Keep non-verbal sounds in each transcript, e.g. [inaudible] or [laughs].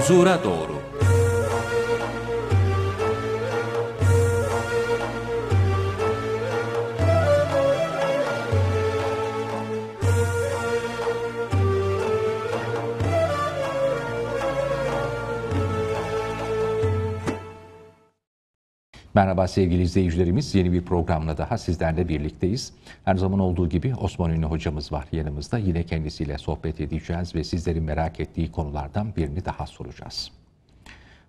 usurador. Merhaba sevgili izleyicilerimiz. Yeni bir programla daha sizlerle birlikteyiz. Her zaman olduğu gibi Osman Ünlü hocamız var yanımızda. Yine kendisiyle sohbet edeceğiz ve sizlerin merak ettiği konulardan birini daha soracağız.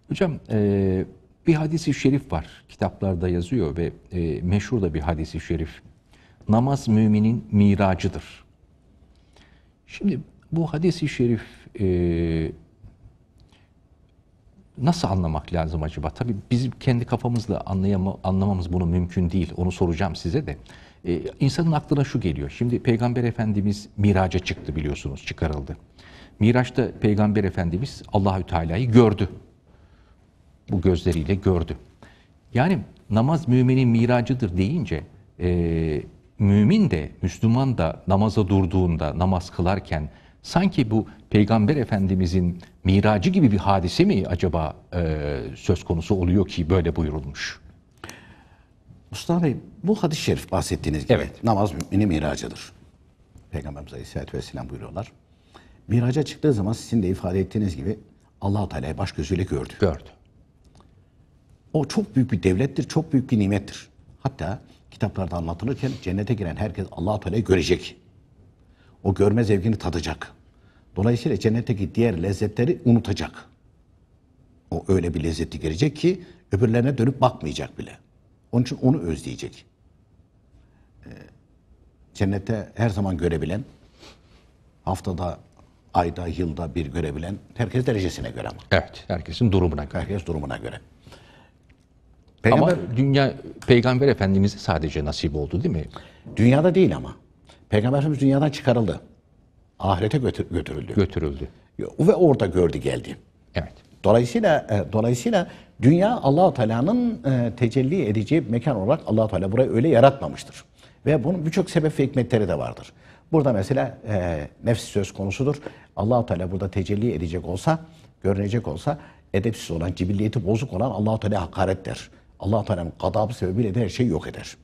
Hocam e, bir hadisi şerif var. Kitaplarda yazıyor ve e, meşhur da bir hadisi şerif. Namaz müminin miracıdır. Şimdi bu hadisi şerif e, nasıl anlamak lazım acaba? Tabii biz kendi kafamızla anlayama, anlamamız bunu mümkün değil. Onu soracağım size de. Ee, insanın aklına şu geliyor. Şimdi Peygamber Efendimiz miraca çıktı biliyorsunuz, çıkarıldı. Miraç'ta Peygamber Efendimiz Allahü Teala'yı gördü. Bu gözleriyle gördü. Yani namaz müminin miracıdır deyince e, mümin de Müslüman da namaza durduğunda, namaz kılarken Sanki bu Peygamber Efendimizin miracı gibi bir hadise mi acaba e, söz konusu oluyor ki böyle buyurulmuş? Mustafa Bey bu hadis-i şerif bahsettiğiniz gibi evet. namaz müminin miracıdır. Peygamberimiz Aleyhisselatü Vesselam buyuruyorlar. Miraca çıktığı zaman sizin de ifade ettiğiniz gibi allah Teala'yı baş gözüyle gördü. Gördü. O çok büyük bir devlettir, çok büyük bir nimettir. Hatta kitaplarda anlatılırken cennete giren herkes allah Teala'yı görecek o görme zevkini tadacak. Dolayısıyla cennetteki diğer lezzetleri unutacak. O öyle bir lezzeti girecek ki öbürlerine dönüp bakmayacak bile. Onun için onu özleyecek. Ee, cennette her zaman görebilen, haftada, ayda, yılda bir görebilen, herkes derecesine göre ama. Evet, herkesin durumuna göre. Herkes durumuna göre. Peygamber, ama dünya Peygamber Efendimiz'e sadece nasip oldu değil mi? Dünyada değil ama. Peygamber dünyadan çıkarıldı. Ahirete götür, götürüldü. Götürüldü. Ve orada gördü geldi. Evet. Dolayısıyla e, dolayısıyla dünya Allah Teala'nın e, tecelli edeceği mekan olarak Allah Teala burayı öyle yaratmamıştır. Ve bunun birçok sebep ve hikmetleri de vardır. Burada mesela e, nefs söz konusudur. Allah Teala burada tecelli edecek olsa, görünecek olsa edepsiz olan, cibilliyeti bozuk olan Allah Teala hakaret der. Allah Teala'nın gadabı sebebiyle de her şeyi yok eder.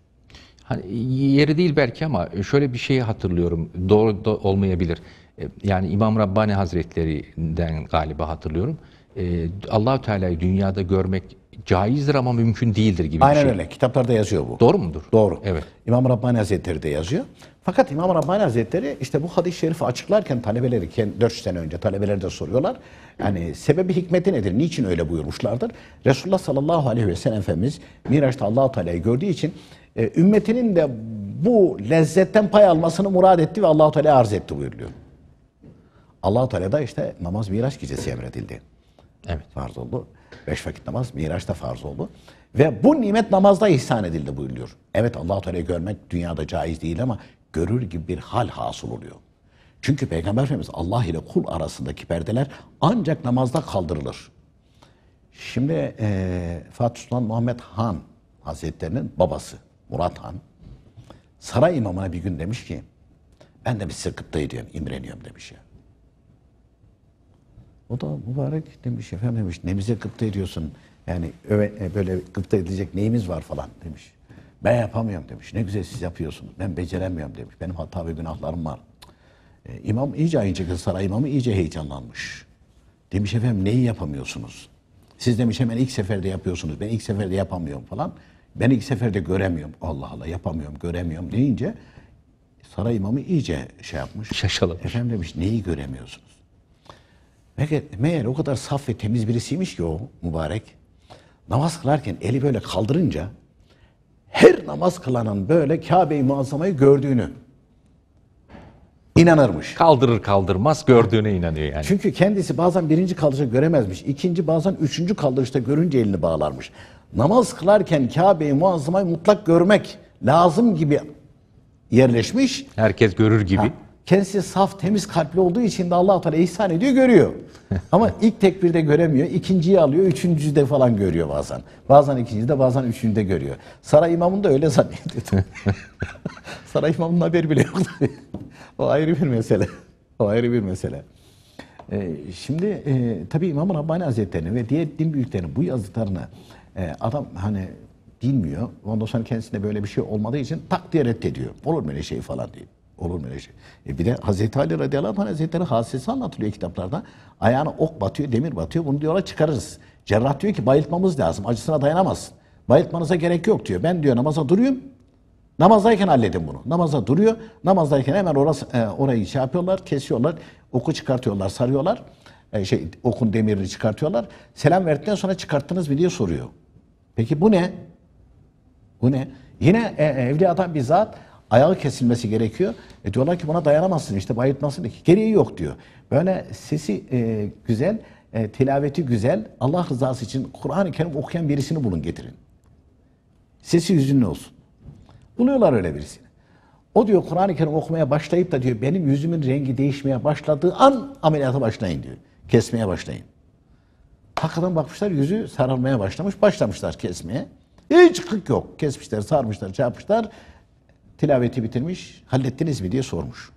Hani yeri değil belki ama e, şöyle bir şeyi hatırlıyorum. Doğru da olmayabilir. E, yani İmam Rabbani Hazretleri'den galiba hatırlıyorum. E, Allahü Teala'yı dünyada görmek caizdir ama mümkün değildir gibi Aynen bir şey. Aynen öyle. Kitaplarda yazıyor bu. Doğru mudur? Doğru. Evet. İmam Rabbani Hazretleri de yazıyor. Fakat İmam Rabbani Hazretleri işte bu hadis-i şerifi açıklarken talebeleri 4 sene önce talebeleri de soruyorlar. Yani sebebi hikmeti nedir? Niçin öyle buyurmuşlardır? Resulullah sallallahu aleyhi ve sellem Efendimiz Miraç'ta allah Teala'yı gördüğü için e, ümmetinin de bu lezzetten pay almasını murad etti ve Allahu Teala arz etti buyuruluyor. Allahu Teala da işte namaz Miraç gecesi emredildi. Evet. Farz oldu. Beş vakit namaz da farz oldu. Ve bu nimet namazda ihsan edildi buyuruluyor. Evet Allahu Teala'yı görmek dünyada caiz değil ama görür gibi bir hal hasıl oluyor. Çünkü Peygamber Efendimiz Allah ile kul arasındaki perdeler ancak namazda kaldırılır. Şimdi e, Fatih Sultan Muhammed Han Hazretlerinin babası Murat Han saray imamına bir gün demiş ki ben de bir ediyorum, imreniyorum demiş ya. O da mübarek demiş efendim demiş ne bize kıpta ediyorsun. Yani e, böyle kıpta edilecek neyimiz var falan demiş. Ben yapamıyorum demiş. Ne güzel siz yapıyorsunuz. Ben beceremiyorum demiş. Benim hata ve günahlarım var. E, imam iyice ayıncı saray imamı iyice heyecanlanmış. Demiş efendim neyi yapamıyorsunuz? Siz demiş hemen ilk seferde yapıyorsunuz. Ben ilk seferde yapamıyorum falan. Ben iki seferde göremiyorum. Allah Allah yapamıyorum, göremiyorum deyince saray imamı iyice şey yapmış. Şaşalamış. Efendim demiş neyi göremiyorsunuz? Meğer, meğer o kadar saf ve temiz birisiymiş ki o mübarek. Namaz kılarken eli böyle kaldırınca her namaz kılanın böyle Kabe-i Muazzama'yı gördüğünü inanırmış. Kaldırır kaldırmaz gördüğüne inanıyor yani. Çünkü kendisi bazen birinci kaldırışta göremezmiş. ikinci bazen üçüncü kaldırışta görünce elini bağlarmış namaz kılarken kabeyi Muazzama'yı mutlak görmek lazım gibi yerleşmiş. Herkes görür gibi. Ha, kendisi saf, temiz kalpli olduğu için de Allah-u Teala ihsan ediyor, görüyor. [laughs] Ama ilk tekbirde göremiyor, ikinciyi alıyor, üçüncüde falan görüyor bazen. Bazen ikincide, bazen üçüncüde görüyor. Saray imamını da öyle zannediyordu. [laughs] Saray imamının haberi bile yoktu. o ayrı bir mesele. O ayrı bir mesele. Ee, şimdi e, tabii İmam Rabbani Hazretleri ve diğer din büyüklerinin bu yazdıklarını ee, adam hani bilmiyor. Ondan sonra kendisinde böyle bir şey olmadığı için tak diye reddediyor. Olur mu öyle şey falan diye. Olur mu öyle şey? E bir de Hazreti Ali radıyallahu anh Hazretleri hasesi anlatılıyor kitaplarda. Ayağına ok batıyor, demir batıyor. Bunu diyorlar çıkarırız. Cerrah diyor ki bayıltmamız lazım. Acısına dayanamazsın. Bayıltmanıza gerek yok diyor. Ben diyor namaza duruyorum. Namazdayken halledin bunu. Namaza duruyor. Namazdayken hemen orası, e, orayı şey yapıyorlar, kesiyorlar. Oku çıkartıyorlar, sarıyorlar. E, şey okun demirini çıkartıyorlar. Selam verdikten sonra çıkarttınız mı diye soruyor. Peki bu ne? Bu ne? Yine e, e, evli adam bizzat ayağı kesilmesi gerekiyor. E diyorlar ki buna dayanamazsın işte bayıltmasın ki. Gereği yok diyor. Böyle sesi e, güzel, e, tilaveti güzel, Allah rızası için Kur'an-ı Kerim okuyan birisini bulun getirin. Sesi yüzünlü olsun. Buluyorlar öyle birisini. O diyor Kur'an-ı Kerim okumaya başlayıp da diyor benim yüzümün rengi değişmeye başladığı an ameliyata başlayın diyor. Kesmeye başlayın. Hakikaten bakmışlar yüzü sararmaya başlamış. Başlamışlar kesmeye. Hiç kık yok. Kesmişler, sarmışlar, çarpmışlar. Tilaveti bitirmiş. Hallettiniz mi diye sormuş.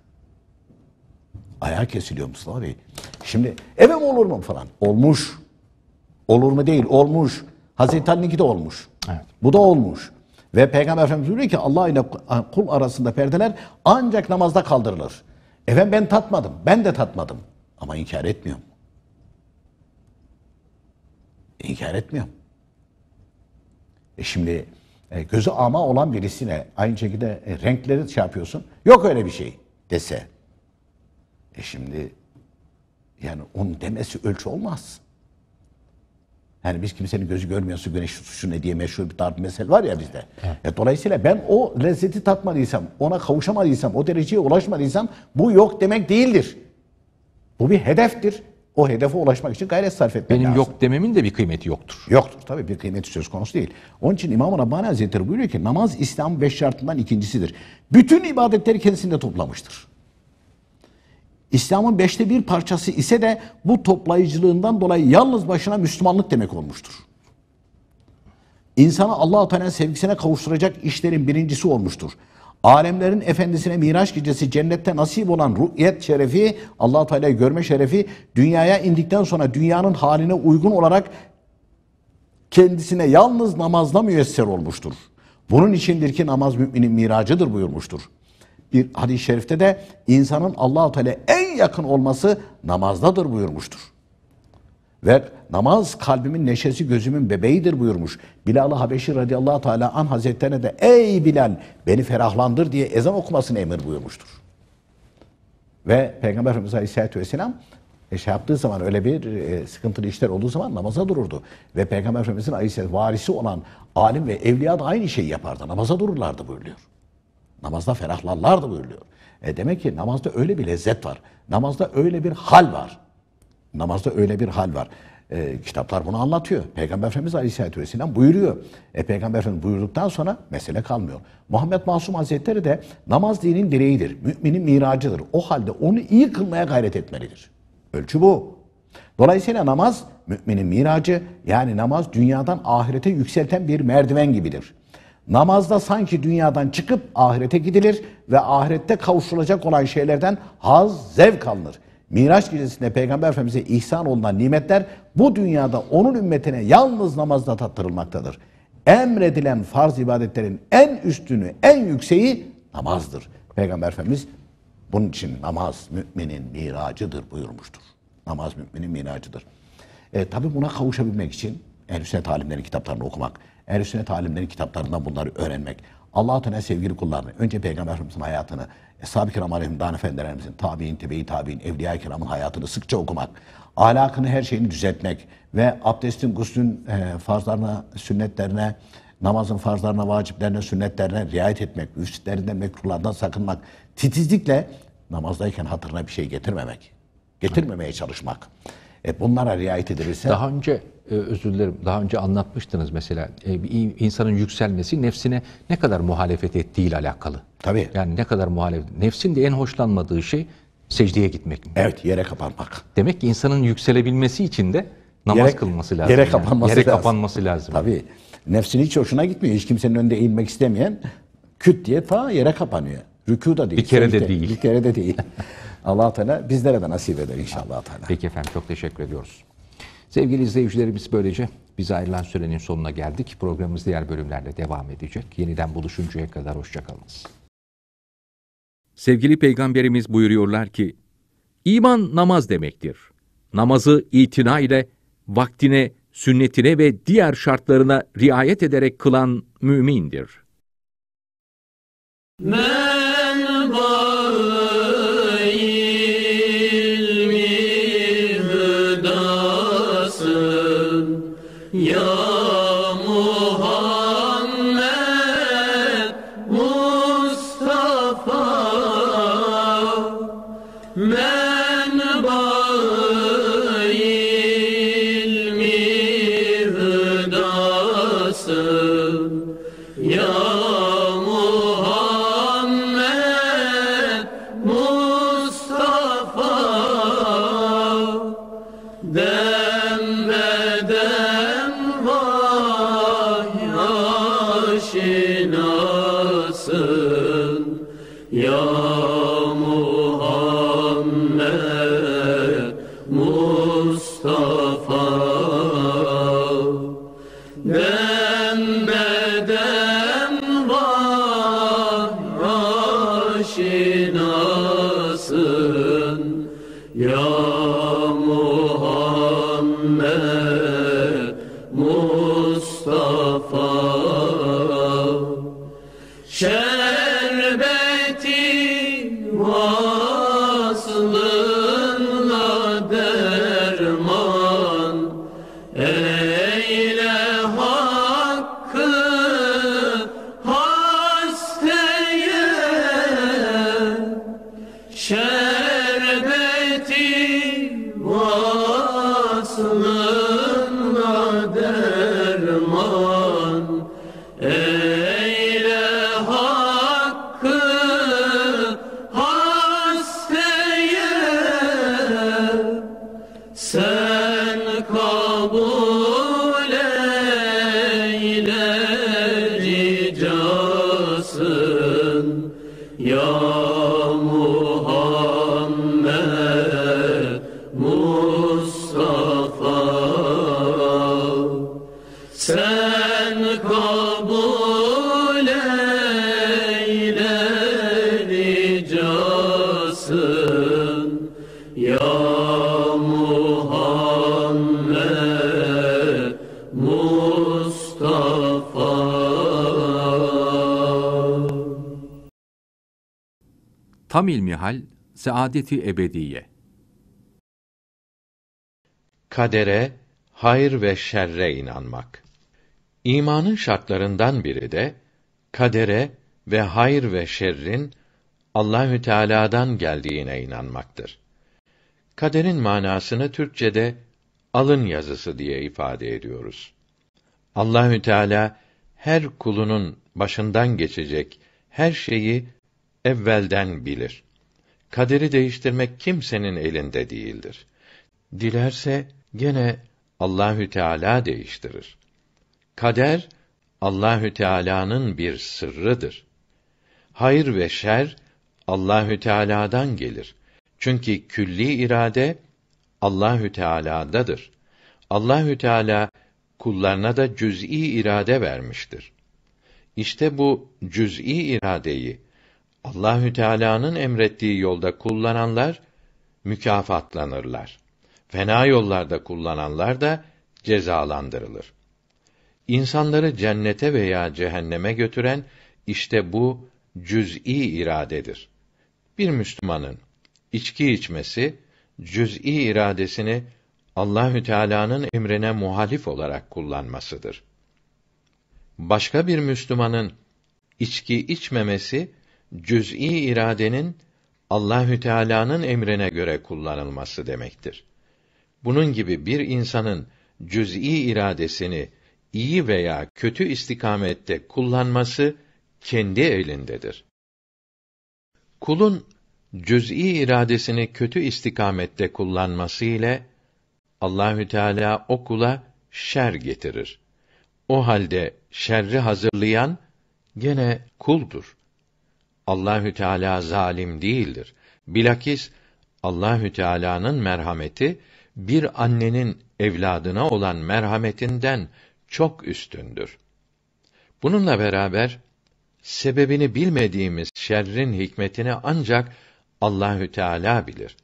Ayağı kesiliyor Mustafa Bey. Şimdi eve mi olur mu falan? Olmuş. Olur mu değil, olmuş. Hazreti Ali'ninki de olmuş. Evet. Bu da olmuş. Ve Peygamber Efendimiz diyor ki Allah ile kul arasında perdeler ancak namazda kaldırılır. Efendim ben tatmadım, ben de tatmadım. Ama inkar etmiyorum. İnkar etmiyorum. E şimdi e, gözü ama olan birisine aynı şekilde e, renkleri şey yapıyorsun. Yok öyle bir şey dese. E şimdi yani onun demesi ölçü olmaz. Yani biz kimsenin gözü görmüyorsa güneş tutuşu ne diye meşhur bir tarif mesele var ya bizde. E, dolayısıyla ben o lezzeti tatmadıysam, ona kavuşamadıysam, o dereceye ulaşmadıysam bu yok demek değildir. Bu bir hedeftir o hedefe ulaşmak için gayret sarf etmek Benim lazım. yok dememin de bir kıymeti yoktur. Yoktur tabii bir kıymeti söz konusu değil. Onun için İmam-ı Rabbani Hazretleri buyuruyor ki namaz İslam beş şartından ikincisidir. Bütün ibadetleri kendisinde toplamıştır. İslam'ın beşte bir parçası ise de bu toplayıcılığından dolayı yalnız başına Müslümanlık demek olmuştur. İnsanı Allah-u Teala'nın sevgisine kavuşturacak işlerin birincisi olmuştur. Alemlerin efendisine Miraç gecesi cennette nasip olan rü'yet şerefi, Allah Teala'yı görme şerefi dünyaya indikten sonra dünyanın haline uygun olarak kendisine yalnız namazla müyesser olmuştur. Bunun içindir ki namaz müminin miracıdır buyurmuştur. Bir hadis-i şerifte de insanın Allah Teala en yakın olması namazdadır buyurmuştur. Ve namaz kalbimin neşesi gözümün bebeğidir buyurmuş. Bilal-ı Habeşi radıyallahu teala an hazretlerine de ey Bilal beni ferahlandır diye ezan okumasını emir buyurmuştur. Ve Peygamber Efendimiz Aleyhisselatü Vesselam e, şey yaptığı zaman öyle bir e, sıkıntılı işler olduğu zaman namaza dururdu. Ve Peygamber Efendimizin varisi olan alim ve evliya da aynı şeyi yapardı. Namaza dururlardı buyuruyor. Namazda ferahlarlardı buyuruyor. E demek ki namazda öyle bir lezzet var. Namazda öyle bir hal var. Namazda öyle bir hal var. E, kitaplar bunu anlatıyor. Peygamber Efendimiz Aleyhisselatü Vesselam buyuruyor. E, Peygamber Efendimiz buyurduktan sonra mesele kalmıyor. Muhammed Masum Hazretleri de namaz dinin direğidir. Müminin miracıdır. O halde onu iyi kılmaya gayret etmelidir. Ölçü bu. Dolayısıyla namaz müminin miracı yani namaz dünyadan ahirete yükselten bir merdiven gibidir. Namazda sanki dünyadan çıkıp ahirete gidilir ve ahirette kavuşulacak olan şeylerden haz, zevk alınır. Miraç gecesinde Peygamber Efendimiz'e ihsan olunan nimetler bu dünyada onun ümmetine yalnız namazda tattırılmaktadır. Emredilen farz ibadetlerin en üstünü, en yükseği namazdır. Peygamber Efendimiz bunun için namaz müminin miracıdır buyurmuştur. Namaz müminin miracıdır. E, tabi buna kavuşabilmek için Ehl-i Sünnet alimlerin kitaplarını okumak, Ehl-i Sünnet alimlerin kitaplarından bunları öğrenmek, Allah-u Teala sevgili kullarını, önce Peygamberimizin hayatını, Eshab-ı Kiram Aleyhimdan Efendilerimizin, tabi'in, tebe tabi'in, evliya-i kiramın hayatını sıkça okumak, ahlakını her şeyini düzeltmek ve abdestin, guslün e, farzlarına, sünnetlerine, namazın farzlarına, vaciplerine, sünnetlerine riayet etmek, üstlerinden, mekruhlardan sakınmak, titizlikle namazdayken hatırına bir şey getirmemek, getirmemeye çalışmak. E bunlara riayet edilirse... Daha önce ee, özür dilerim daha önce anlatmıştınız mesela e, insanın yükselmesi nefsine ne kadar muhalefet ettiği ile alakalı. Tabii. Yani ne kadar muhalefet. Nefsin de en hoşlanmadığı şey secdeye gitmek. Evet yere kapanmak. Demek ki insanın yükselebilmesi için de namaz yere, kılması lazım. Yere yani. kapanması yere lazım. kapanması lazım. Tabii. Nefsin hiç hoşuna gitmiyor. Hiç kimsenin önünde eğilmek istemeyen küt diye ta yere kapanıyor. Rükû da değil. Bir kere de değil. Bir kere de değil. [laughs] Allah Teala bizlere de nasip eder inşallah Teala. Peki efendim çok teşekkür ediyoruz. Sevgili izleyicilerimiz böylece biz ayrılan sürenin sonuna geldik. Programımız diğer bölümlerle devam edecek. Yeniden buluşuncaya kadar hoşçakalınız. Sevgili Peygamberimiz buyuruyorlar ki, iman namaz demektir. Namazı itina ile vaktine, sünnetine ve diğer şartlarına riayet ederek kılan mümindir. Ne? Oh. Hamil mihal saadeti ebediye. Kadere, hayır ve şerre inanmak. İmanın şartlarından biri de kadere ve hayır ve şerrin Allahü Teala'dan geldiğine inanmaktır. Kaderin manasını Türkçede alın yazısı diye ifade ediyoruz. Allahü Teala her kulunun başından geçecek her şeyi evvelden bilir. Kaderi değiştirmek kimsenin elinde değildir. Dilerse gene Allahü Teala değiştirir. Kader Allahü Teala'nın bir sırrıdır. Hayır ve şer Allahü Teala'dan gelir. Çünkü külli irade Allahü Teala'dadır. Allahü Teala kullarına da cüz'i irade vermiştir. İşte bu cüz'i iradeyi Allahü Teala'nın emrettiği yolda kullananlar mükafatlanırlar. Fena yollarda kullananlar da cezalandırılır. İnsanları cennete veya cehenneme götüren işte bu cüz'i iradedir. Bir Müslümanın içki içmesi cüz'i iradesini Allahü Teala'nın emrine muhalif olarak kullanmasıdır. Başka bir Müslümanın içki içmemesi cüz'i iradenin Allahü Teala'nın emrine göre kullanılması demektir. Bunun gibi bir insanın cüz'i iradesini iyi veya kötü istikamette kullanması kendi elindedir. Kulun cüz'i iradesini kötü istikamette kullanması ile Allahü Teala o kula şer getirir. O halde şerri hazırlayan gene kuldur. Allahü Teala zalim değildir. Bilakis Allahü Teala'nın merhameti bir annenin evladına olan merhametinden çok üstündür. Bununla beraber sebebini bilmediğimiz şerrin hikmetini ancak Allahü Teala bilir.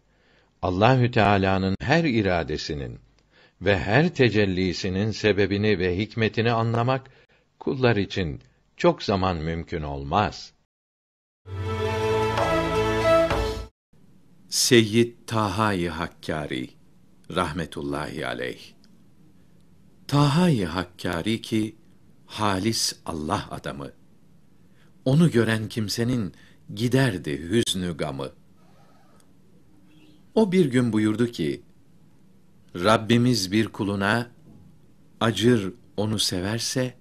Allahü Teala'nın her iradesinin ve her tecellisinin sebebini ve hikmetini anlamak kullar için çok zaman mümkün olmaz.'' Seyyid Taha-i Hakkari rahmetullahi aleyh. Taha-i Hakkari ki halis Allah adamı. Onu gören kimsenin giderdi hüznü gamı. O bir gün buyurdu ki: Rabbimiz bir kuluna acır onu severse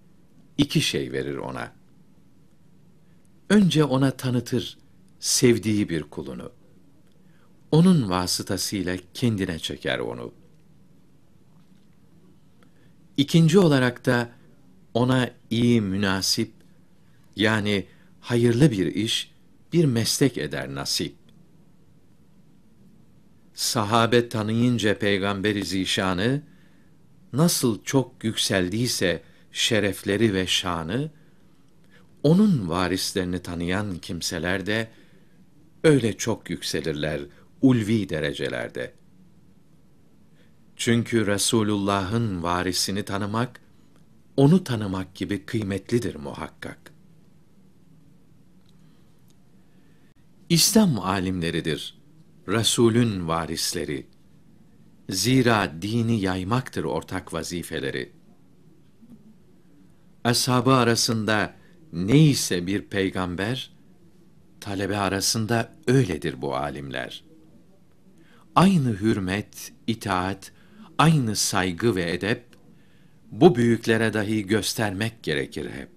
iki şey verir ona. Önce ona tanıtır sevdiği bir kulunu.'' onun vasıtasıyla kendine çeker onu. İkinci olarak da ona iyi münasip yani hayırlı bir iş, bir meslek eder nasip. Sahabe tanıyınca Peygamberi Zişan'ı, nasıl çok yükseldiyse şerefleri ve şanı, onun varislerini tanıyan kimseler de öyle çok yükselirler ulvi derecelerde. Çünkü Resulullah'ın varisini tanımak, onu tanımak gibi kıymetlidir muhakkak. İslam alimleridir Resul'ün varisleri. Zira dini yaymaktır ortak vazifeleri. Ashabı arasında neyse bir peygamber, talebe arasında öyledir bu alimler aynı hürmet, itaat, aynı saygı ve edep bu büyüklere dahi göstermek gerekir hep.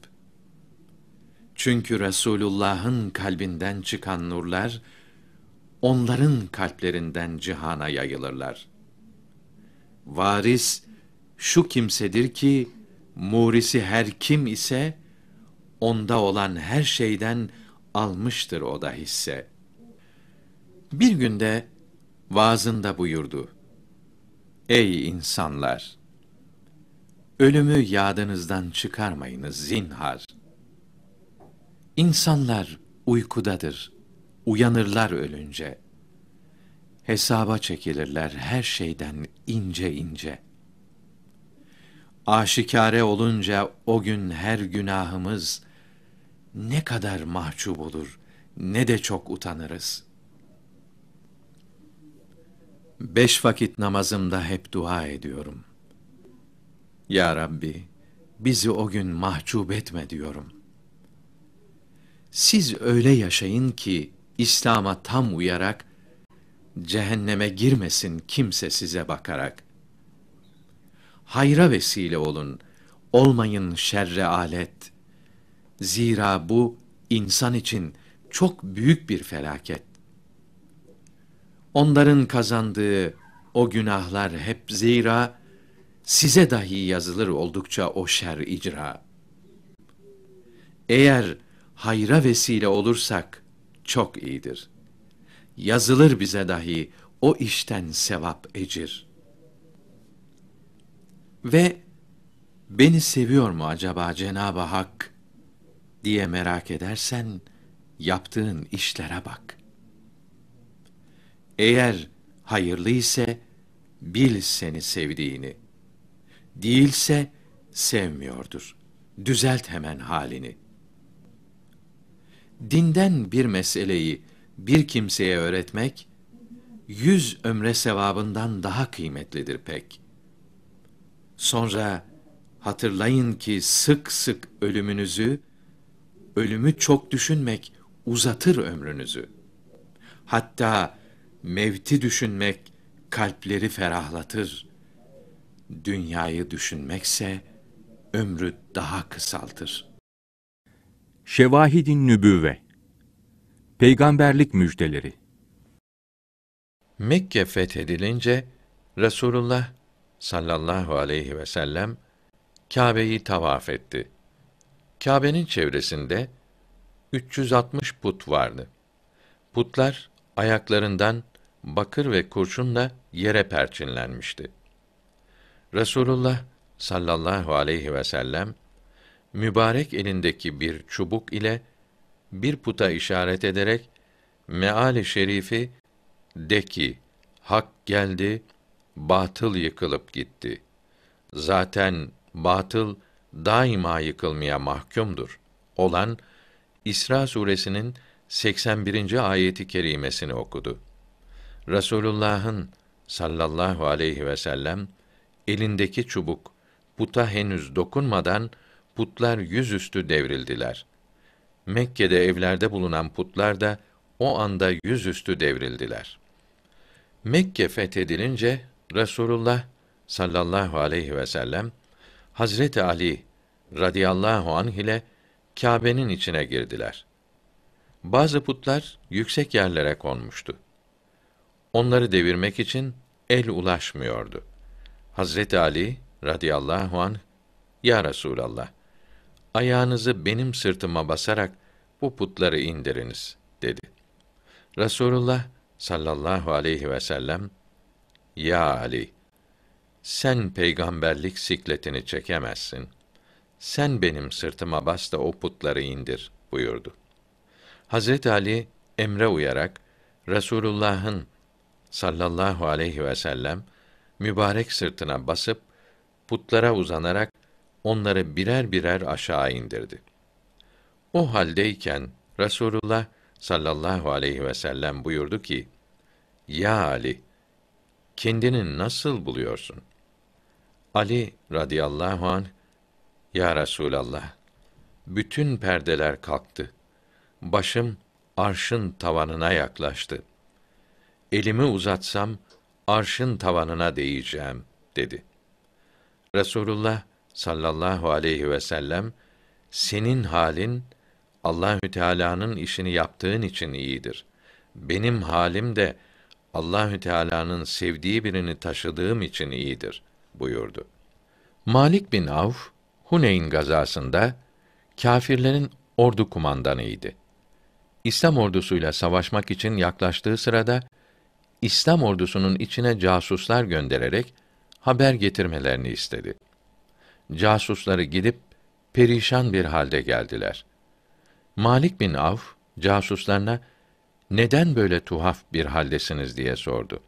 Çünkü Resulullah'ın kalbinden çıkan nurlar onların kalplerinden cihana yayılırlar. Varis şu kimsedir ki murisi her kim ise onda olan her şeyden almıştır o da hisse. Bir günde vaazında buyurdu. Ey insanlar! Ölümü yadınızdan çıkarmayınız zinhar. İnsanlar uykudadır, uyanırlar ölünce. Hesaba çekilirler her şeyden ince ince. Aşikare olunca o gün her günahımız ne kadar mahcup olur, ne de çok utanırız.'' Beş vakit namazımda hep dua ediyorum. Ya Rabbi, bizi o gün mahcup etme diyorum. Siz öyle yaşayın ki İslam'a tam uyarak cehenneme girmesin kimse size bakarak. Hayra vesile olun, olmayın şerre alet. Zira bu insan için çok büyük bir felaket onların kazandığı o günahlar hep zira size dahi yazılır oldukça o şer icra. Eğer hayra vesile olursak çok iyidir. Yazılır bize dahi o işten sevap ecir. Ve beni seviyor mu acaba Cenab-ı Hak diye merak edersen yaptığın işlere bak.'' Eğer hayırlı ise bil seni sevdiğini. Değilse sevmiyordur. Düzelt hemen halini. Dinden bir meseleyi bir kimseye öğretmek, yüz ömre sevabından daha kıymetlidir pek. Sonra hatırlayın ki sık sık ölümünüzü, ölümü çok düşünmek uzatır ömrünüzü. Hatta Mevti düşünmek kalpleri ferahlatır. Dünyayı düşünmekse ömrü daha kısaltır. Şevahidin Nübüve Peygamberlik Müjdeleri Mekke fethedilince Resulullah sallallahu aleyhi ve sellem Kâbe'yi tavaf etti. Kâbe'nin çevresinde 360 put vardı. Putlar ayaklarından bakır ve kurşun da yere perçinlenmişti. Resulullah sallallahu aleyhi ve sellem mübarek elindeki bir çubuk ile bir puta işaret ederek meali şerifi de ki hak geldi batıl yıkılıp gitti. Zaten batıl daima yıkılmaya mahkumdur. Olan İsra suresinin 81. ayeti kerimesini okudu. Resulullah'ın sallallahu aleyhi ve sellem elindeki çubuk puta henüz dokunmadan putlar yüzüstü devrildiler. Mekke'de evlerde bulunan putlar da o anda yüzüstü devrildiler. Mekke fethedilince Resulullah sallallahu aleyhi ve sellem Hazreti Ali radıyallahu anh ile Kâbe'nin içine girdiler. Bazı putlar yüksek yerlere konmuştu. Onları devirmek için el ulaşmıyordu. Hazreti Ali radıyallahu an ya Resulallah ayağınızı benim sırtıma basarak bu putları indiriniz dedi. Resulullah sallallahu aleyhi ve sellem ya Ali sen peygamberlik sikletini çekemezsin. Sen benim sırtıma bas da o putları indir buyurdu. Hazret Ali emre uyarak Resulullah'ın sallallahu aleyhi ve sellem mübarek sırtına basıp putlara uzanarak onları birer birer aşağı indirdi. O haldeyken Resulullah sallallahu aleyhi ve sellem buyurdu ki: "Ya Ali, kendini nasıl buluyorsun?" Ali radıyallahu an "Ya Resulallah, bütün perdeler kalktı başım arşın tavanına yaklaştı. Elimi uzatsam arşın tavanına değeceğim dedi. Resulullah sallallahu aleyhi ve sellem senin halin Allahü Teala'nın işini yaptığın için iyidir. Benim halim de Allahü Teala'nın sevdiği birini taşıdığım için iyidir buyurdu. Malik bin Avf Huneyn gazasında kâfirlerin ordu kumandanıydı. İslam ordusuyla savaşmak için yaklaştığı sırada İslam ordusunun içine casuslar göndererek haber getirmelerini istedi. Casusları gidip perişan bir halde geldiler. Malik bin Avf casuslarına neden böyle tuhaf bir haldesiniz diye sordu.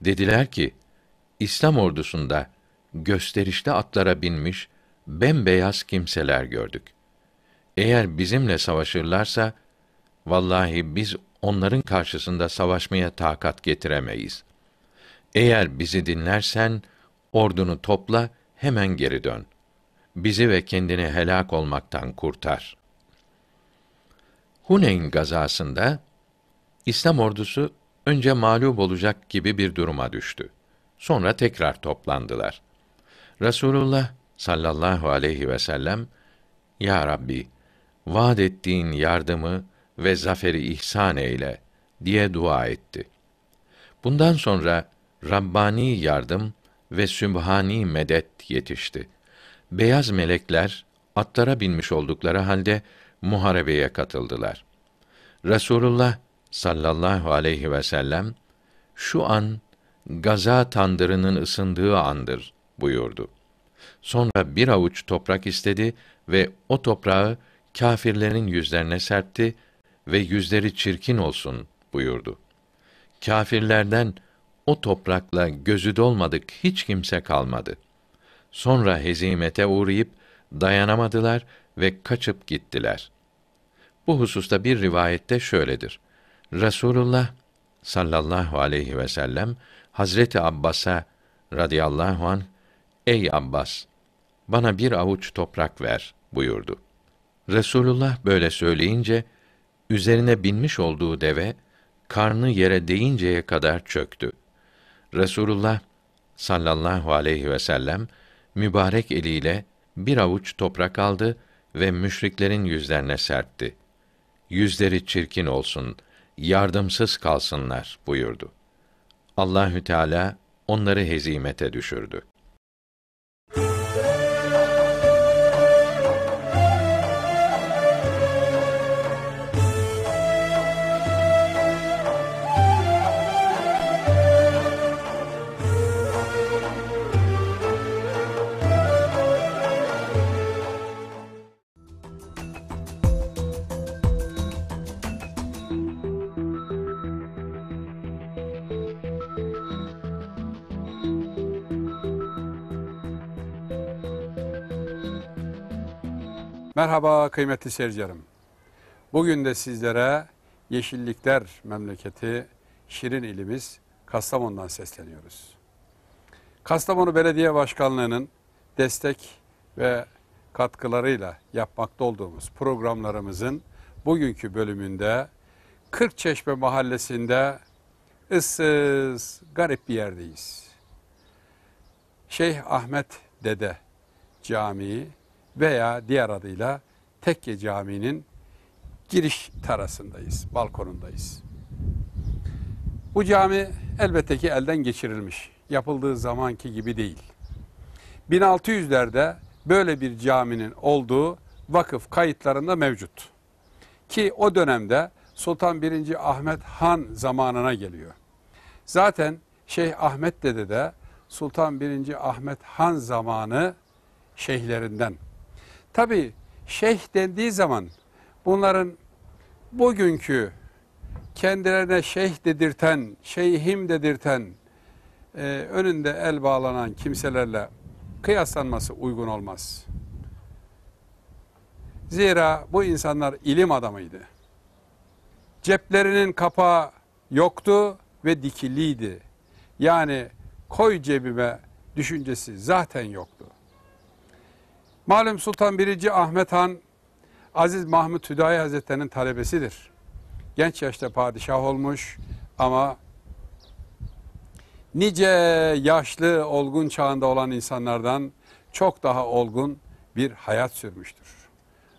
Dediler ki, İslam ordusunda gösterişli atlara binmiş bembeyaz kimseler gördük. Eğer bizimle savaşırlarsa Vallahi biz onların karşısında savaşmaya takat getiremeyiz. Eğer bizi dinlersen ordunu topla hemen geri dön. Bizi ve kendini helak olmaktan kurtar. Huneyn gazasında İslam ordusu önce mağlup olacak gibi bir duruma düştü. Sonra tekrar toplandılar. Rasulullah sallallahu aleyhi ve sellem Ya Rabbi vaad ettiğin yardımı ve zaferi ihsan eyle diye dua etti. Bundan sonra Rabbani yardım ve Sübhani medet yetişti. Beyaz melekler atlara binmiş oldukları halde muharebeye katıldılar. Resulullah sallallahu aleyhi ve sellem şu an gaza tandırının ısındığı andır buyurdu. Sonra bir avuç toprak istedi ve o toprağı kâfirlerin yüzlerine serpti ve yüzleri çirkin olsun buyurdu. Kâfirlerden o toprakla gözü dolmadık hiç kimse kalmadı. Sonra hezimete uğrayıp dayanamadılar ve kaçıp gittiler. Bu hususta bir rivayette şöyledir. Rasulullah sallallahu aleyhi ve sellem Hazreti Abbas'a radıyallahu an "Ey Abbas, bana bir avuç toprak ver." buyurdu. Resulullah böyle söyleyince Üzerine binmiş olduğu deve karnı yere değinceye kadar çöktü. Resulullah sallallahu aleyhi ve sellem mübarek eliyle bir avuç toprak aldı ve müşriklerin yüzlerine serpti. Yüzleri çirkin olsun, yardımsız kalsınlar buyurdu. Allahü Teala onları hezimete düşürdü. Merhaba kıymetli seyircilerim. Bugün de sizlere Yeşillikler memleketi, Şirin ilimiz Kastamonu'dan sesleniyoruz. Kastamonu Belediye Başkanlığı'nın destek ve katkılarıyla yapmakta olduğumuz programlarımızın bugünkü bölümünde Kırkçeşme mahallesinde ıssız, garip bir yerdeyiz. Şeyh Ahmet Dede Camii veya diğer adıyla Tekke Camii'nin giriş tarasındayız, balkonundayız. Bu cami elbette ki elden geçirilmiş. Yapıldığı zamanki gibi değil. 1600'lerde böyle bir caminin olduğu vakıf kayıtlarında mevcut. Ki o dönemde Sultan 1. Ahmet Han zamanına geliyor. Zaten Şeyh Ahmet Dede de Sultan 1. Ahmet Han zamanı şeyhlerinden Tabi şeyh dendiği zaman bunların bugünkü kendilerine şeyh dedirten, şeyhim dedirten, e, önünde el bağlanan kimselerle kıyaslanması uygun olmaz. Zira bu insanlar ilim adamıydı. Ceplerinin kapağı yoktu ve dikiliydi. Yani koy cebime düşüncesi zaten yok. Malum Sultan 1. Ahmet Han Aziz Mahmut Hüdayi Hazretleri'nin talebesidir. Genç yaşta padişah olmuş ama nice yaşlı olgun çağında olan insanlardan çok daha olgun bir hayat sürmüştür.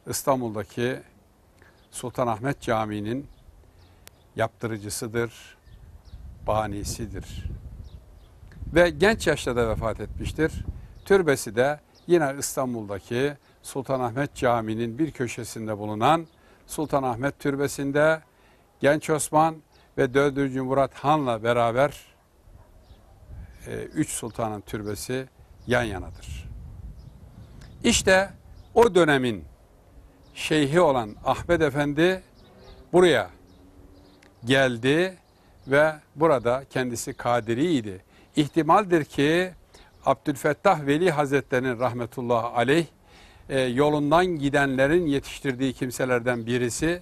İstanbul'daki Sultan Ahmet Camii'nin yaptırıcısıdır, banisidir. Ve genç yaşta da vefat etmiştir. Türbesi de yine İstanbul'daki Sultanahmet Camii'nin bir köşesinde bulunan Sultanahmet Türbesi'nde Genç Osman ve 4. Murat Han'la beraber e, üç sultanın türbesi yan yanadır. İşte o dönemin şeyhi olan Ahmet Efendi buraya geldi ve burada kendisi kadiriydi. İhtimaldir ki Abdülfettah Veli Hazretleri'nin rahmetullahi aleyh e, yolundan gidenlerin yetiştirdiği kimselerden birisi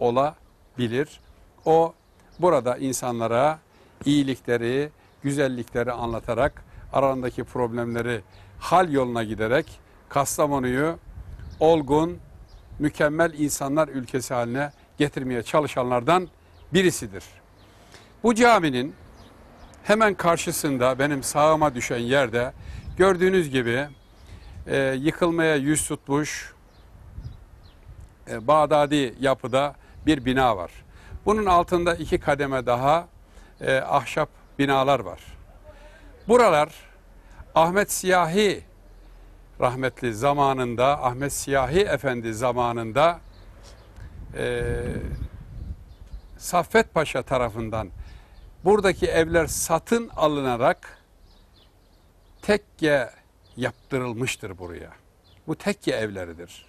olabilir. O burada insanlara iyilikleri, güzellikleri anlatarak arandaki problemleri hal yoluna giderek Kastamonu'yu olgun, mükemmel insanlar ülkesi haline getirmeye çalışanlardan birisidir. Bu caminin Hemen karşısında benim sağıma düşen yerde gördüğünüz gibi e, yıkılmaya yüz tutmuş e, Bağdadi yapıda bir bina var. Bunun altında iki kademe daha e, ahşap binalar var. Buralar Ahmet Siyahi rahmetli zamanında, Ahmet Siyahi Efendi zamanında e, Saffet Paşa tarafından Buradaki evler satın alınarak tekke yaptırılmıştır buraya. Bu tekke evleridir.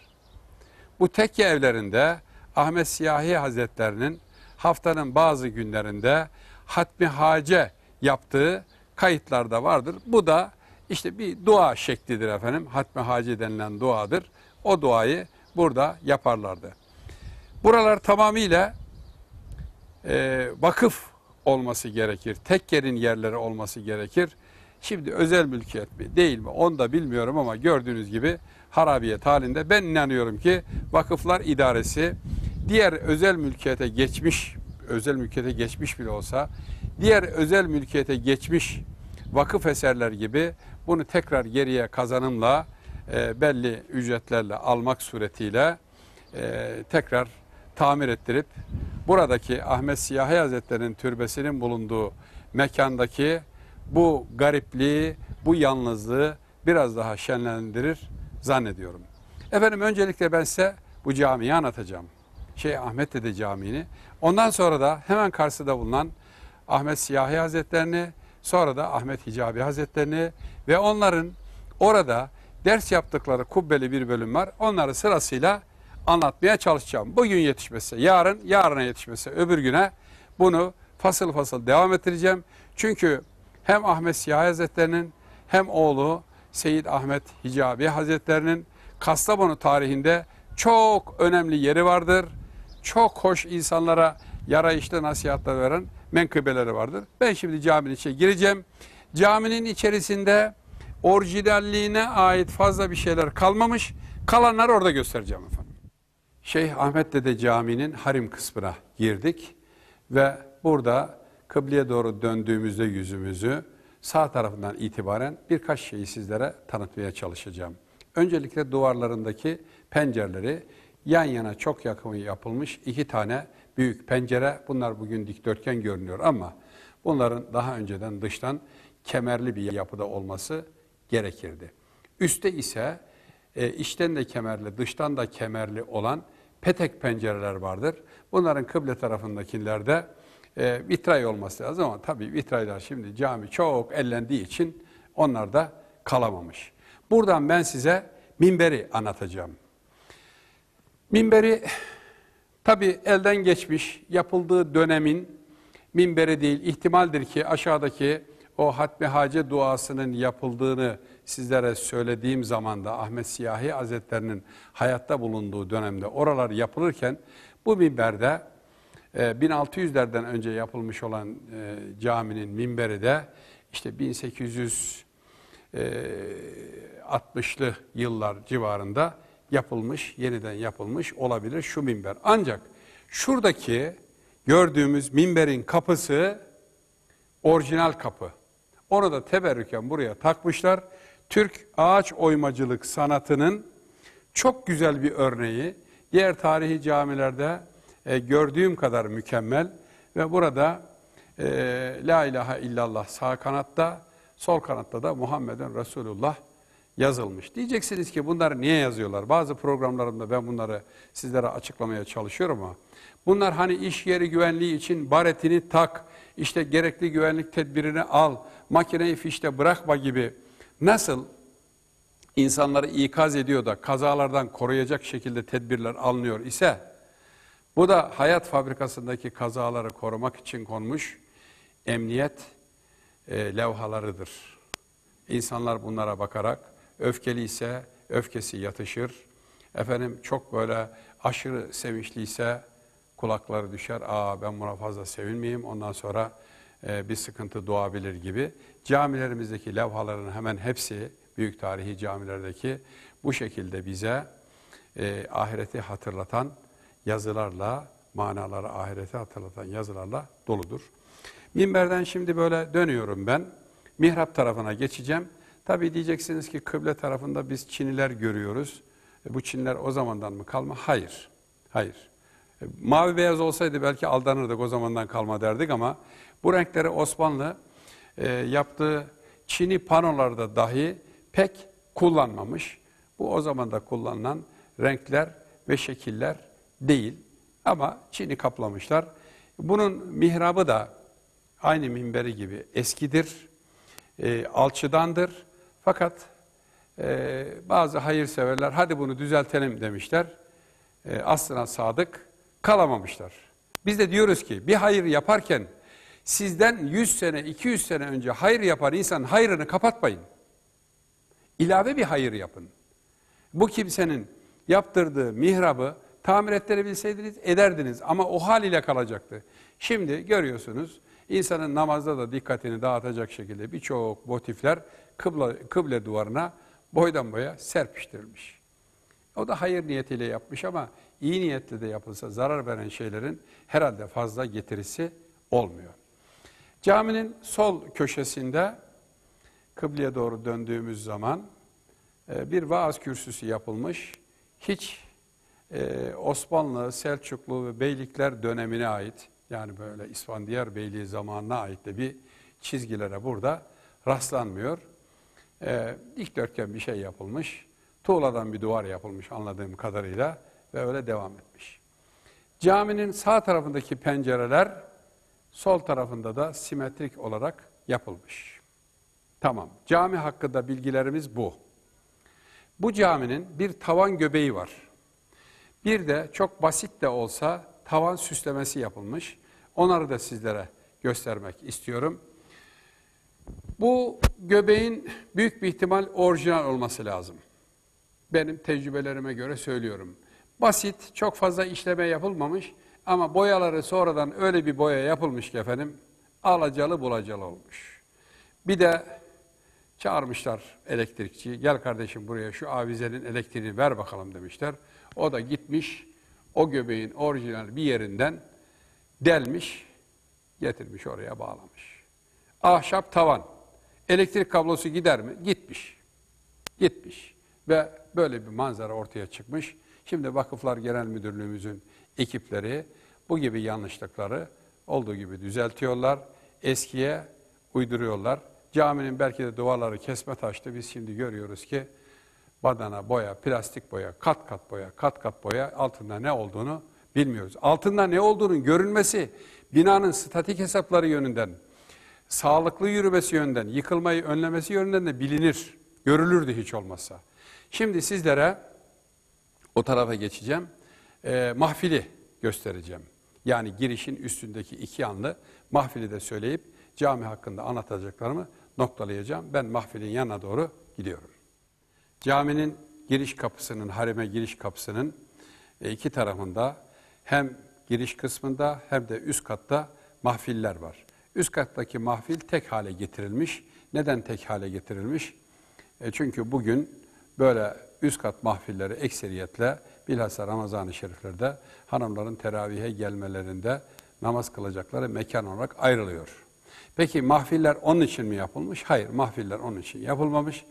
Bu tekke evlerinde Ahmet Siyahi Hazretlerinin haftanın bazı günlerinde hatmi hace yaptığı kayıtlarda vardır. Bu da işte bir dua şeklidir efendim. Hatmi hace denilen duadır. O duayı burada yaparlardı. Buralar tamamıyla e, vakıf olması gerekir. Tekkerin yerleri olması gerekir. Şimdi özel mülkiyet mi değil mi onu da bilmiyorum ama gördüğünüz gibi harabiyet halinde ben inanıyorum ki vakıflar idaresi diğer özel mülkiyete geçmiş özel mülkiyete geçmiş bile olsa diğer özel mülkiyete geçmiş vakıf eserler gibi bunu tekrar geriye kazanımla e, belli ücretlerle almak suretiyle e, tekrar tamir ettirip buradaki Ahmet Siyahi Hazretleri'nin türbesinin bulunduğu mekandaki bu garipliği, bu yalnızlığı biraz daha şenlendirir zannediyorum. Efendim öncelikle ben size bu camiyi anlatacağım. Şey Ahmet Dede Camii'ni. Ondan sonra da hemen karşıda bulunan Ahmet Siyahi Hazretlerini, sonra da Ahmet Hicabi Hazretlerini ve onların orada ders yaptıkları kubbeli bir bölüm var. Onları sırasıyla anlatmaya çalışacağım. Bugün yetişmese, yarın, yarına yetişmese, öbür güne bunu fasıl fasıl devam ettireceğim. Çünkü hem Ahmet Siyah Hazretleri'nin hem oğlu Seyyid Ahmet Hicabi Hazretleri'nin Kastamonu tarihinde çok önemli yeri vardır. Çok hoş insanlara yarayışlı nasihatler veren menkıbeleri vardır. Ben şimdi caminin içine gireceğim. Caminin içerisinde orijinalliğine ait fazla bir şeyler kalmamış. Kalanlar orada göstereceğim efendim. Şeyh Ahmet Dede Camii'nin harim kısmına girdik ve burada kıbleye doğru döndüğümüzde yüzümüzü sağ tarafından itibaren birkaç şeyi sizlere tanıtmaya çalışacağım. Öncelikle duvarlarındaki pencereleri yan yana çok yakın yapılmış iki tane büyük pencere. Bunlar bugün dikdörtgen görünüyor ama bunların daha önceden dıştan kemerli bir yapıda olması gerekirdi. Üste ise e, içten de kemerli, dıştan da kemerli olan petek pencereler vardır. Bunların kıble tarafındakilerde e, vitray olması lazım ama tabii vitraylar şimdi cami çok ellendiği için onlar da kalamamış. Buradan ben size minberi anlatacağım. Minberi tabii elden geçmiş yapıldığı dönemin minberi değil ihtimaldir ki aşağıdaki o hatmi hace duasının yapıldığını sizlere söylediğim zamanda Ahmet Siyahi Hazretlerinin hayatta bulunduğu dönemde oralar yapılırken bu minberde 1600'lerden e, önce yapılmış olan e, caminin minberi de işte 1860'lı e, yıllar civarında yapılmış, yeniden yapılmış olabilir şu minber. Ancak şuradaki gördüğümüz minberin kapısı orijinal kapı. Onu da teberrüken buraya takmışlar. Türk ağaç oymacılık sanatının çok güzel bir örneği. Diğer tarihi camilerde e, gördüğüm kadar mükemmel ve burada e, La ilahe illallah sağ kanatta, sol kanatta da Muhammeden Resulullah yazılmış. Diyeceksiniz ki bunları niye yazıyorlar? Bazı programlarımda ben bunları sizlere açıklamaya çalışıyorum ama bunlar hani iş yeri güvenliği için baretini tak, işte gerekli güvenlik tedbirini al, makineyi fişte bırakma gibi Nasıl insanları ikaz ediyor da kazalardan koruyacak şekilde tedbirler alınıyor ise bu da hayat fabrikasındaki kazaları korumak için konmuş emniyet e, levhalarıdır. İnsanlar bunlara bakarak öfkeli ise öfkesi yatışır. Efendim çok böyle aşırı sevinçli kulakları düşer. Aa ben buna fazla sevinmeyeyim ondan sonra e, bir sıkıntı doğabilir gibi. Camilerimizdeki levhaların hemen hepsi, büyük tarihi camilerdeki bu şekilde bize e, ahireti hatırlatan yazılarla, manaları ahireti hatırlatan yazılarla doludur. Minberden şimdi böyle dönüyorum ben. Mihrap tarafına geçeceğim. Tabi diyeceksiniz ki kıble tarafında biz Çiniler görüyoruz. E, bu Çinler o zamandan mı kalma? Hayır. Hayır. E, mavi beyaz olsaydı belki aldanırdık o zamandan kalma derdik ama bu renkleri Osmanlı e, yaptığı Çin'i panolarda dahi pek kullanmamış. Bu o zaman da kullanılan renkler ve şekiller değil ama Çin'i kaplamışlar. Bunun mihrabı da aynı minberi gibi eskidir, e, alçıdandır. Fakat e, bazı hayırseverler hadi bunu düzeltelim demişler. E, aslına sadık kalamamışlar. Biz de diyoruz ki bir hayır yaparken Sizden 100 sene, 200 sene önce hayır yapan insan hayrını kapatmayın. İlave bir hayır yapın. Bu kimsenin yaptırdığı mihrabı tamir ettirebilseydiniz ederdiniz ama o hal ile kalacaktı. Şimdi görüyorsunuz insanın namazda da dikkatini dağıtacak şekilde birçok motifler kıble, kıble duvarına boydan boya serpiştirilmiş. O da hayır niyetiyle yapmış ama iyi niyetle de yapılsa zarar veren şeylerin herhalde fazla getirisi olmuyor. Caminin sol köşesinde kıbleye doğru döndüğümüz zaman e, bir vaaz kürsüsü yapılmış. Hiç e, Osmanlı, Selçuklu ve Beylikler dönemine ait yani böyle İsfandiyar Beyliği zamanına ait de bir çizgilere burada rastlanmıyor. Dikdörtgen e, bir şey yapılmış. Tuğladan bir duvar yapılmış anladığım kadarıyla ve öyle devam etmiş. Caminin sağ tarafındaki pencereler Sol tarafında da simetrik olarak yapılmış. Tamam. Cami hakkında bilgilerimiz bu. Bu caminin bir tavan göbeği var. Bir de çok basit de olsa tavan süslemesi yapılmış. Onları da sizlere göstermek istiyorum. Bu göbeğin büyük bir ihtimal orijinal olması lazım. Benim tecrübelerime göre söylüyorum. Basit, çok fazla işleme yapılmamış ama boyaları sonradan öyle bir boya yapılmış ki efendim alacalı bulacalı olmuş. Bir de çağırmışlar elektrikçi. Gel kardeşim buraya şu avizenin elektriğini ver bakalım demişler. O da gitmiş o göbeğin orijinal bir yerinden delmiş getirmiş oraya bağlamış. Ahşap tavan. Elektrik kablosu gider mi? Gitmiş. Gitmiş. Ve böyle bir manzara ortaya çıkmış. Şimdi Vakıflar Genel Müdürlüğümüzün ekipleri bu gibi yanlışlıkları olduğu gibi düzeltiyorlar. Eskiye uyduruyorlar. Caminin belki de duvarları kesme taştı. Biz şimdi görüyoruz ki badana boya, plastik boya, kat kat boya, kat kat boya altında ne olduğunu bilmiyoruz. Altında ne olduğunun görünmesi binanın statik hesapları yönünden, sağlıklı yürümesi yönünden, yıkılmayı önlemesi yönünden de bilinir. Görülürdü hiç olmazsa. Şimdi sizlere o tarafa geçeceğim. E, mahfili göstereceğim yani girişin üstündeki iki anlı mahfili de söyleyip cami hakkında anlatacaklarımı noktalayacağım. Ben mahfilin yanına doğru gidiyorum. Caminin giriş kapısının, harime giriş kapısının e, iki tarafında hem giriş kısmında hem de üst katta mahfiller var. Üst kattaki mahfil tek hale getirilmiş. Neden tek hale getirilmiş? E çünkü bugün böyle üst kat mahfilleri ekseriyetle bilhassa Ramazan-ı Şeriflerde hanımların teravihe gelmelerinde namaz kılacakları mekan olarak ayrılıyor. Peki mahfiller onun için mi yapılmış? Hayır, mahfiller onun için yapılmamış.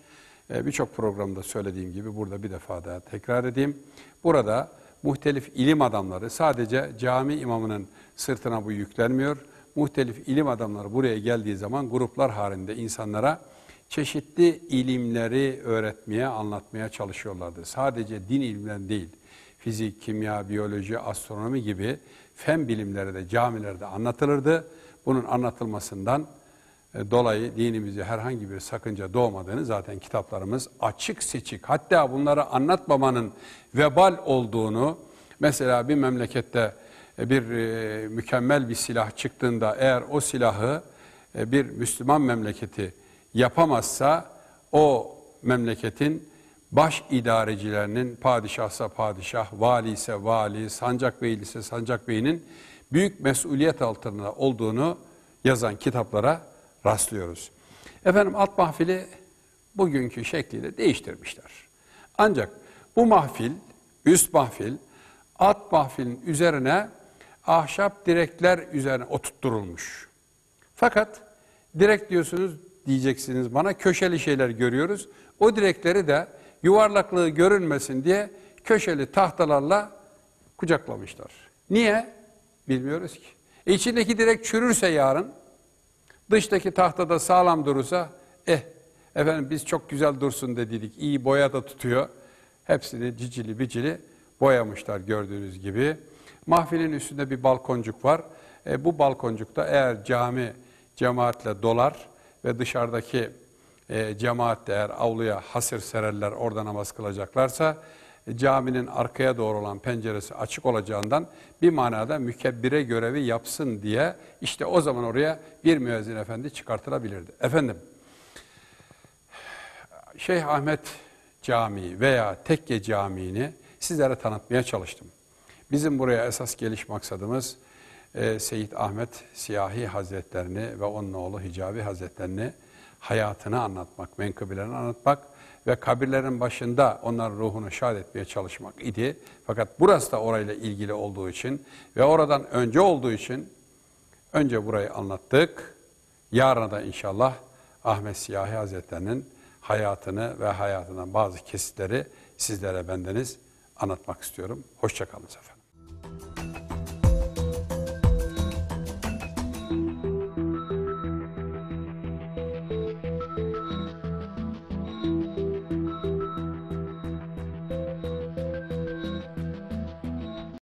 Ee, Birçok programda söylediğim gibi burada bir defa daha tekrar edeyim. Burada muhtelif ilim adamları sadece cami imamının sırtına bu yüklenmiyor. Muhtelif ilim adamları buraya geldiği zaman gruplar halinde insanlara çeşitli ilimleri öğretmeye, anlatmaya çalışıyorlardı. Sadece din ilimden değil, fizik, kimya, biyoloji, astronomi gibi fen bilimleri de camilerde anlatılırdı. Bunun anlatılmasından e, dolayı dinimizi herhangi bir sakınca doğmadığını zaten kitaplarımız açık seçik. Hatta bunları anlatmamanın vebal olduğunu mesela bir memlekette e, bir e, mükemmel bir silah çıktığında eğer o silahı bir Müslüman memleketi yapamazsa o memleketin baş idarecilerinin padişahsa padişah, vali ise vali, sancakbeyli ise beyinin büyük mesuliyet altında olduğunu yazan kitaplara rastlıyoruz. Efendim at mahfili bugünkü şekliyle değiştirmişler. Ancak bu mahfil, üst mahfil, at mahfilin üzerine ahşap direkler üzerine oturtturulmuş. Fakat direk diyorsunuz diyeceksiniz bana köşeli şeyler görüyoruz. O direkleri de yuvarlaklığı görünmesin diye köşeli tahtalarla kucaklamışlar. Niye? Bilmiyoruz ki. E içindeki direk çürürse yarın, dıştaki tahtada sağlam durursa, eh efendim biz çok güzel dursun dedik, iyi boya da tutuyor. Hepsini cicili bicili boyamışlar gördüğünüz gibi. Mahfilin üstünde bir balkoncuk var. E, bu balkoncukta eğer cami cemaatle dolar ve dışarıdaki e, cemaat değer avluya hasır sererler orada namaz kılacaklarsa e, caminin arkaya doğru olan penceresi açık olacağından bir manada mükebbire görevi yapsın diye işte o zaman oraya bir müezzin efendi çıkartılabilirdi. Efendim Şeyh Ahmet Camii veya Tekke Camii'ni sizlere tanıtmaya çalıştım. Bizim buraya esas geliş maksadımız e, Seyit Ahmet Siyahi Hazretlerini ve onun oğlu Hicabi Hazretlerini hayatını anlatmak, menkıbelerini anlatmak ve kabirlerin başında onların ruhunu şad etmeye çalışmak idi. Fakat burası da orayla ilgili olduğu için ve oradan önce olduğu için önce burayı anlattık. Yarına da inşallah Ahmet Siyahi Hazretlerinin hayatını ve hayatından bazı kesitleri sizlere bendeniz anlatmak istiyorum. Hoşçakalın efendim.